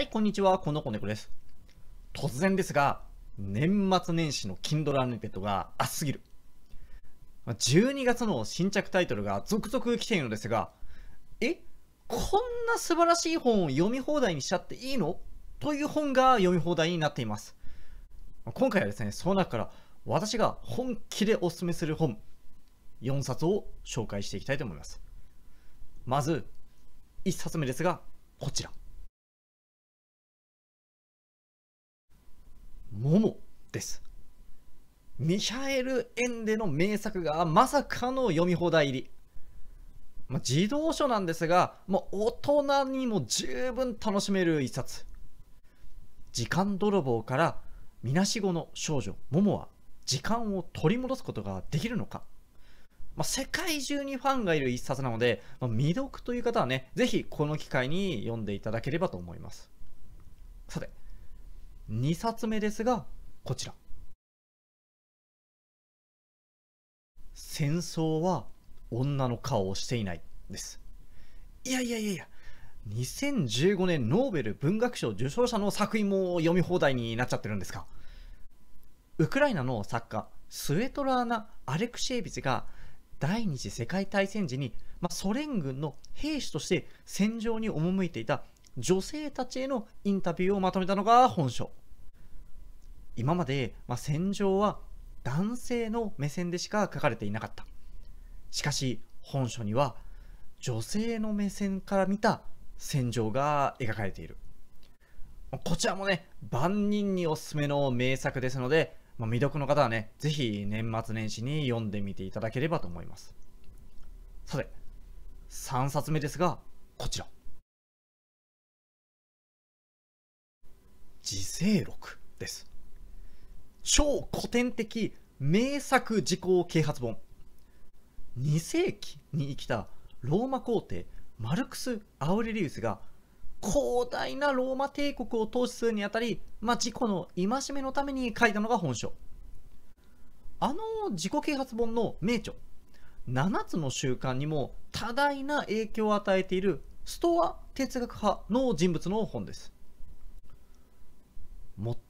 はい、こんにちは。この子猫です。突然ですが、年末年始の Kindle アニペットが熱すぎる。12月の新着タイトルが続々来ているのですが、えこんな素晴らしい本を読み放題にしちゃっていいのという本が読み放題になっています。今回はですね、その中から私が本気でおすすめする本、4冊を紹介していきたいと思います。まず、1冊目ですが、こちら。モモです。ミシャエル・エンデの名作がまさかの読み放題入り。まあ、児童書なんですが、ま大人にも十分楽しめる一冊。時間泥棒からみなしごの少女モモは時間を取り戻すことができるのか、まあ、世界中にファンがいる一冊なので、まあ、未読という方はね、ぜひこの機会に読んでいただければと思います。さて、2冊目ですがこちら「戦争は女の顔をしていない」ですいやいやいやいや2015年ノーベル文学賞受賞者の作品も読み放題になっちゃってるんですかウクライナの作家スウェトラーナ・アレクシェービチが第二次世界大戦時に、まソ連軍の兵士として戦場に赴いていた女性たちへのインタビューをまとめたのが本書今まで、まあ、戦場は男性の目線でしか書かれていなかったしかし本書には女性の目線から見た戦場が描かれているこちらもね万人におすすめの名作ですので、まあ、未読の方はね是非年末年始に読んでみていただければと思いますさて3冊目ですがこちら「時勢録」です超古典的名作自己啓発本2世紀に生きたローマ皇帝マルクス・アウレリウスが広大なローマ帝国を統治するにあたり、まあ、自己の戒めのために書いたのが本書あの自己啓発本の名著7つの習慣にも多大な影響を与えているストア哲学派の人物の本です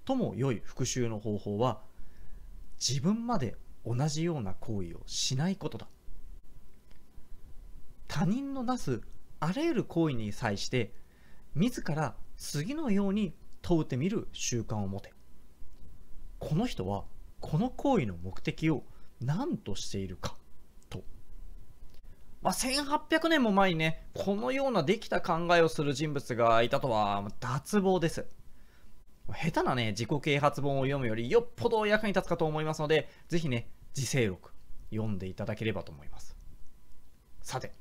最も良い復讐の方法は自分まで同じような行為をしないことだ他人のなすあらゆる行為に際して自ら次のように問うてみる習慣を持てこの人はこの行為の目的を何としているかと、まあ、1800年も前にねこのようなできた考えをする人物がいたとは脱帽です下手なね、自己啓発本を読むよりよっぽど役に立つかと思いますので、ぜひね、自制録読んでいただければと思います。さて、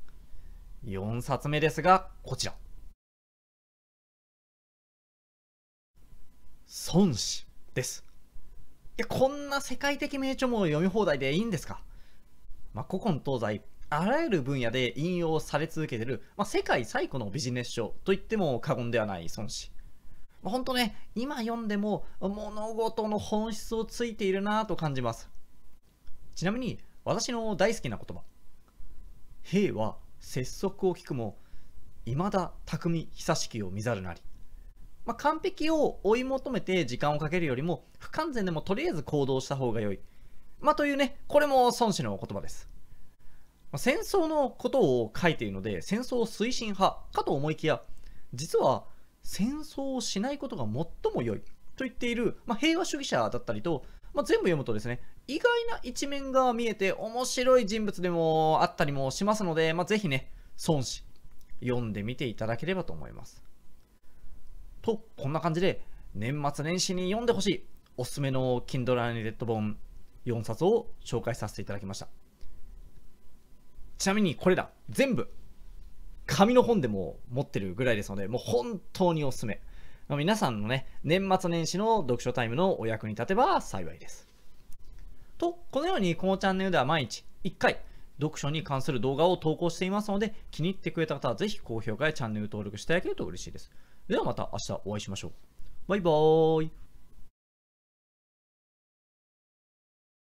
4冊目ですが、こちら。孫子です。いや、こんな世界的名著も読み放題でいいんですかまあ、古今東西、あらゆる分野で引用され続けている、まあ、世界最古のビジネス書と言っても過言ではない孫子。本当ね、今読んでも物事の本質をついているなぁと感じます。ちなみに、私の大好きな言葉。兵は拙速を聞くも、未だ匠久しきを見ざるなり。まあ、完璧を追い求めて時間をかけるよりも、不完全でもとりあえず行動した方が良い。まあ、というね、これも孫子の言葉です。まあ、戦争のことを書いているので、戦争推進派かと思いきや、実は戦争をしないことが最も良いと言っている、まあ、平和主義者だったりと、まあ、全部読むとですね意外な一面が見えて面白い人物でもあったりもしますので、まあ、ぜひね孫子読んでみていただければと思いますとこんな感じで年末年始に読んでほしいおすすめの Kindle レッド本4冊を紹介させていただきましたちなみにこれら全部紙の本でも持ってるぐらいですので、もう本当におすすめ。皆さんのね、年末年始の読書タイムのお役に立てば幸いです。と、このようにこのチャンネルでは毎日1回、読書に関する動画を投稿していますので、気に入ってくれた方はぜひ高評価やチャンネル登録していただけると嬉しいです。ではまた明日お会いしましょう。バイバーイ。